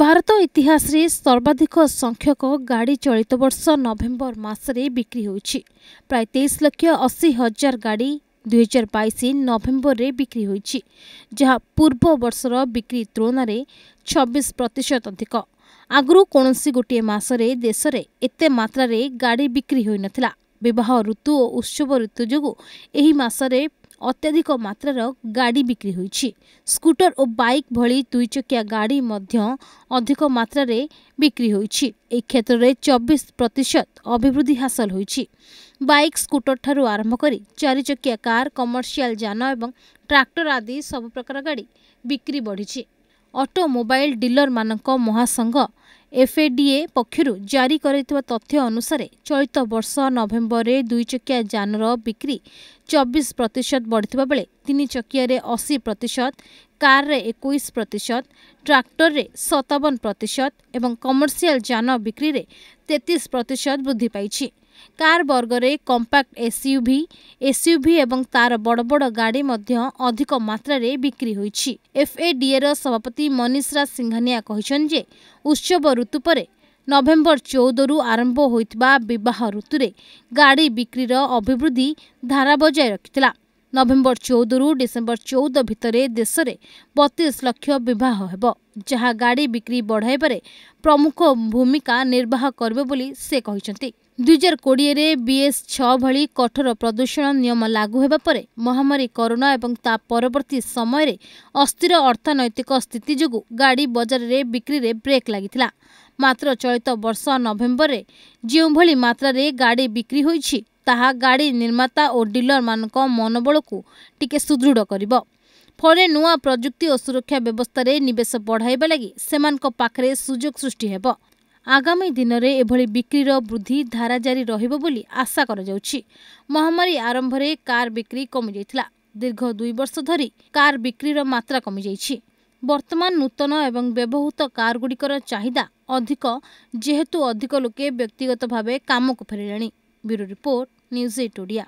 ଭାରତ ଇତିହାସରେ ସର୍ବାଧିକ ସଂଖ୍ୟକ ଗାଡ଼ି ଚଳିତ ବର୍ଷ ନଭେମ୍ବର ମାସରେ ବିକ୍ରି ହୋଇଛି ପ୍ରାୟ ତେଇଶ ଲକ୍ଷ ଅଶୀ ହଜାର ଗାଡ଼ି ଦୁଇହଜାର ବାଇଶ ନଭେମ୍ବରରେ ବିକ୍ରି ହୋଇଛି ଯାହା ପୂର୍ବ ବର୍ଷର ବିକ୍ରି ତୁଳନାରେ ଛବିଶ ପ୍ରତିଶତ ଅଧିକ ଆଗରୁ କୌଣସି ଗୋଟିଏ ମାସରେ ଦେଶରେ ଏତେ ମାତ୍ରାରେ ଗାଡ଼ି ବିକ୍ରି ହୋଇନଥିଲା ବିବାହ ଋତୁ ଓ ଉତ୍ସବ ଋତୁ ଯୋଗୁଁ ଏହି ମାସରେ ଅତ୍ୟଧିକ ମାତ୍ରାର ଗାଡ଼ି ବିକ୍ରି ହୋଇଛି ସ୍କୁଟର ଓ ବାଇକ୍ ଭଳି ଦୁଇ ଚକିଆ ଗାଡ଼ି ମଧ୍ୟ ଅଧିକ ମାତ୍ରାରେ ବିକ୍ରି ହୋଇଛି ଏହି କ୍ଷେତ୍ରରେ ଚବିଶ ପ୍ରତିଶତ ଅଭିବୃଦ୍ଧି ହାସଲ ହୋଇଛି ବାଇକ୍ ସ୍କୁଟରଠାରୁ ଆରମ୍ଭ କରି ଚାରି ଚକିଆ କାର୍ କମର୍ସିଆଲ ଯାନ ଏବଂ ଟ୍ରାକ୍ଟର ଆଦି ସବୁ ପ୍ରକାର ଗାଡ଼ି ବିକ୍ରି ବଢ଼ିଛି ଅଟୋମୋବାଇଲ୍ ଡିଲର୍ମାନଙ୍କ ମହାସଂଘ এফএডিএ পক্ষରୁ ଜାରି କରାଯାଇଥିବା ତଥ୍ୟ ଅନୁସାରେ ଚଳିତ ବର୍ଷ ନଭେମ୍ବରରେ ଦୁଇଚକିଆ ଯାନର ବିକ୍ରି ଚବିଶ ପ୍ରତିଶତ ବଢ଼ିଥିବା ବେଳେ ତିନି ଚକିଆରେ ଅଶୀ ପ୍ରତିଶତ କାର୍ରେ ଏକୋଇଶ ପ୍ରତିଶତ ଟ୍ରାକ୍ଟରରେ ସତାବନ ପ୍ରତିଶତ ଏବଂ କମର୍ସିଆଲ ଯାନ ବିକ୍ରିରେ ତେତିଶ ପ୍ରତିଶତ ବୃଦ୍ଧି ପାଇଛି କାର୍ ବର୍ଗରେ କମ୍ପାକ୍ଟ ଏସ୍ୟୁଭି ଏସ୍ୟୁଭି ଏବଂ ତା'ର ବଡ଼ ବଡ଼ ଗାଡ଼ି ମଧ୍ୟ ଅଧିକ ମାତ୍ରାରେ ବିକ୍ରି ହୋଇଛି ଏଫ୍ଏଡିଏର ସଭାପତି ମନୀଷରା ସିଂହାନିଆ କହିଛନ୍ତି ଯେ ଉତ୍ସବ ଋତୁ ପରେ ନଭେମ୍ବର ଚଉଦରୁ ଆରମ୍ଭ ହୋଇଥିବା ବିବାହ ଋତୁରେ ଗାଡ଼ି ବିକ୍ରିର ଅଭିବୃଦ୍ଧି ଧାରା ବଜାୟ ରଖିଥିଲା ନଭେମ୍ବର ଚଉଦରୁ ଡିସେମ୍ବର ଚଉଦ ଭିତରେ ଦେଶରେ ବତିଶ ଲକ୍ଷ ବିବାହ ହେବ ଯାହା ଗାଡ଼ି ବିକ୍ରି ବଢ଼ାଇବାରେ ପ୍ରମୁଖ ଭୂମିକା ନିର୍ବାହ କରିବେ ବୋଲି ସେ କହିଛନ୍ତି ଦୁଇହଜାର କୋଡ଼ିଏରେ ବିଏସ୍ ଛଅ ଭଳି କଠୋର ପ୍ରଦୂଷଣ ନିୟମ ଲାଗୁ ହେବା ପରେ ମହାମାରୀ କରୋନା ଏବଂ ତା ପରବର୍ତ୍ତୀ ସମୟରେ ଅସ୍ଥିର ଅର୍ଥନୈତିକ ସ୍ଥିତି ଯୋଗୁଁ ଗାଡ଼ି ବଜାରରେ ବିକ୍ରିରେ ବ୍ରେକ୍ ଲାଗିଥିଲା ମାତ୍ର ଚଳିତ ବର୍ଷ ନଭେମ୍ବରରେ ଯେଉଁଭଳି ମାତ୍ରାରେ ଗାଡ଼ି ବିକ୍ରି ହୋଇଛି ତାହା ଗାଡ଼ି ନିର୍ମାତା ଓ ଡିଲରମାନଙ୍କ ମନୋବଳକୁ ଟିକେ ସୁଦୃଢ଼ କରିବ ଫଳରେ ନୂଆ ପ୍ରଯୁକ୍ତି ଓ ସୁରକ୍ଷା ବ୍ୟବସ୍ଥାରେ ନିବେଶ ବଢ଼ାଇବା ଲାଗି ସେମାନଙ୍କ ପାଖରେ ସୁଯୋଗ ସୃଷ୍ଟି ହେବ ଆଗାମୀ ଦିନରେ ଏଭଳି ବିକ୍ରିର ବୃଦ୍ଧି ଧାରା ଜାରି ରହିବ ବୋଲି ଆଶା କରାଯାଉଛି ମହାମାରୀ ଆରମ୍ଭରେ କାର୍ ବିକ୍ରି କମିଯାଇଥିଲା ଦୀର୍ଘ ଦୁଇ ବର୍ଷ ଧରି କାର୍ ବିକ୍ରିର ମାତ୍ରା କମିଯାଇଛି ବର୍ତ୍ତମାନ ନୂତନ ଏବଂ ବ୍ୟବହୃତ କାର୍ଗୁଡ଼ିକର ଚାହିଦା ଅଧିକ ଯେହେତୁ ଅଧିକ ଲୋକେ ବ୍ୟକ୍ତିଗତ ଭାବେ କାମକୁ ଫେରିଲେଣି bureau report news eight Odia